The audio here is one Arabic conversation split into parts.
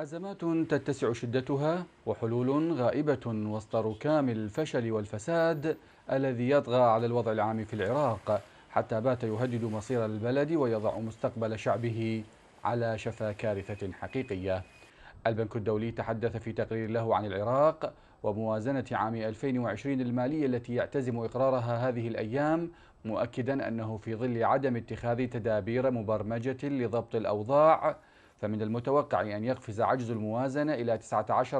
أزمات تتسع شدتها وحلول غائبة وسط ركام الفشل والفساد الذي يطغى على الوضع العام في العراق حتى بات يهدد مصير البلد ويضع مستقبل شعبه على شفا كارثة حقيقية البنك الدولي تحدث في تقرير له عن العراق وموازنة عام 2020 المالية التي يعتزم إقرارها هذه الأيام مؤكدا أنه في ظل عدم اتخاذ تدابير مبرمجة لضبط الأوضاع فمن المتوقع أن يقفز عجز الموازنة إلى 19%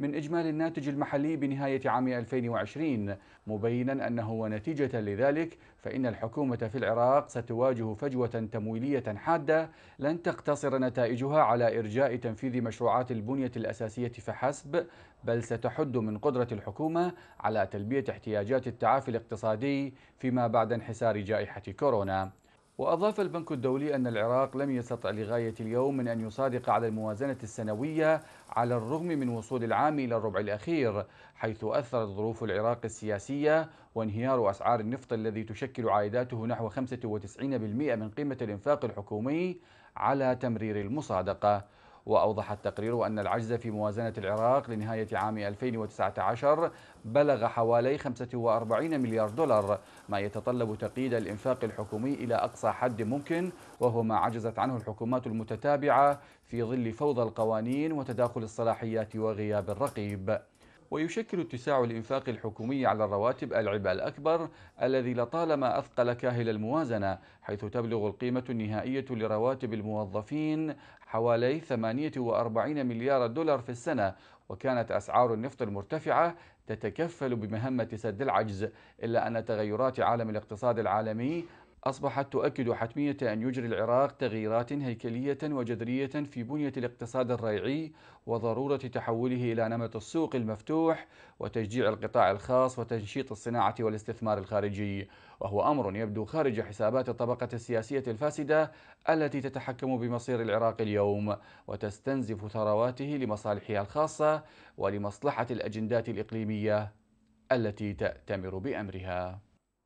من إجمالي الناتج المحلي بنهاية عام 2020 مبينا أنه نتيجة لذلك فإن الحكومة في العراق ستواجه فجوة تمويلية حادة لن تقتصر نتائجها على إرجاء تنفيذ مشروعات البنية الأساسية فحسب بل ستحد من قدرة الحكومة على تلبية احتياجات التعافي الاقتصادي فيما بعد انحسار جائحة كورونا وأضاف البنك الدولي أن العراق لم يستطع لغاية اليوم من أن يصادق على الموازنة السنوية على الرغم من وصول العام إلى الربع الأخير حيث أثرت ظروف العراق السياسية وانهيار أسعار النفط الذي تشكل عائداته نحو 95% من قيمة الإنفاق الحكومي على تمرير المصادقة وأوضح التقرير أن العجز في موازنة العراق لنهاية عام 2019 بلغ حوالي 45 مليار دولار ما يتطلب تقييد الإنفاق الحكومي إلى أقصى حد ممكن وهو ما عجزت عنه الحكومات المتتابعة في ظل فوضى القوانين وتداخل الصلاحيات وغياب الرقيب ويشكل اتساع الإنفاق الحكومي على الرواتب العبء الأكبر الذي لطالما أثقل كاهل الموازنة حيث تبلغ القيمة النهائية لرواتب الموظفين حوالي 48 مليار دولار في السنة وكانت أسعار النفط المرتفعة تتكفل بمهمة سد العجز إلا أن تغيرات عالم الاقتصاد العالمي أصبحت تؤكد حتمية أن يجري العراق تغييرات هيكلية وجذرية في بنية الاقتصاد الريعي وضرورة تحوله إلى نمط السوق المفتوح وتشجيع القطاع الخاص وتنشيط الصناعة والاستثمار الخارجي وهو أمر يبدو خارج حسابات الطبقة السياسية الفاسدة التي تتحكم بمصير العراق اليوم وتستنزف ثرواته لمصالحها الخاصة ولمصلحة الأجندات الإقليمية التي تأتمر بأمرها